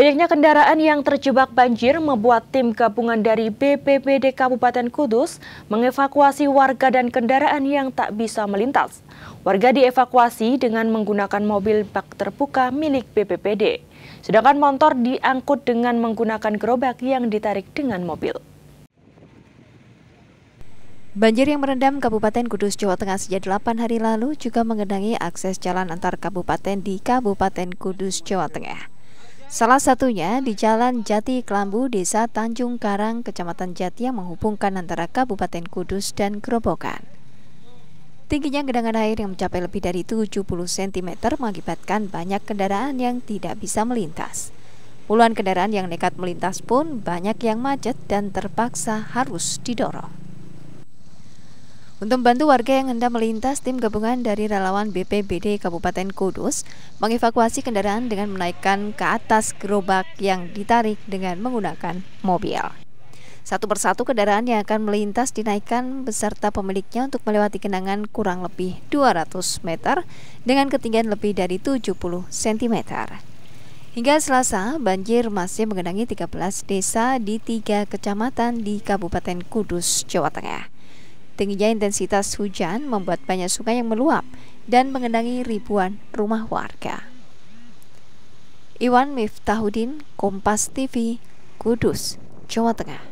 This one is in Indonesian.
Banyaknya kendaraan yang terjebak banjir membuat tim gabungan dari BPBD Kabupaten Kudus mengevakuasi warga dan kendaraan yang tak bisa melintas. Warga dievakuasi dengan menggunakan mobil bak terbuka milik BPBD, sedangkan motor diangkut dengan menggunakan gerobak yang ditarik dengan mobil. Banjir yang merendam Kabupaten Kudus, Jawa Tengah sejak 8 hari lalu juga mengendangi akses jalan antar kabupaten di Kabupaten Kudus, Jawa Tengah. Salah satunya di Jalan Jati Kelambu, Desa Tanjung Karang, Kecamatan Jati yang menghubungkan antara Kabupaten Kudus dan Gerobokan. Tingginya genangan air yang mencapai lebih dari 70 cm mengakibatkan banyak kendaraan yang tidak bisa melintas. Puluhan kendaraan yang nekat melintas pun banyak yang macet dan terpaksa harus didorong. Untuk membantu warga yang hendak melintas, tim gabungan dari relawan BPBD Kabupaten Kudus mengevakuasi kendaraan dengan menaikkan ke atas gerobak yang ditarik dengan menggunakan mobil. Satu persatu kendaraan yang akan melintas dinaikkan beserta pemiliknya untuk melewati kenangan kurang lebih 200 meter dengan ketinggian lebih dari 70 cm. Hingga Selasa, banjir masih mengenangi 13 desa di tiga kecamatan di Kabupaten Kudus, Jawa Tengah. Tingginya intensitas hujan membuat banyak sungai yang meluap dan mengenangi ribuan rumah warga. Iwan Miftahudin, Kompas TV, Kudus, Jawa Tengah.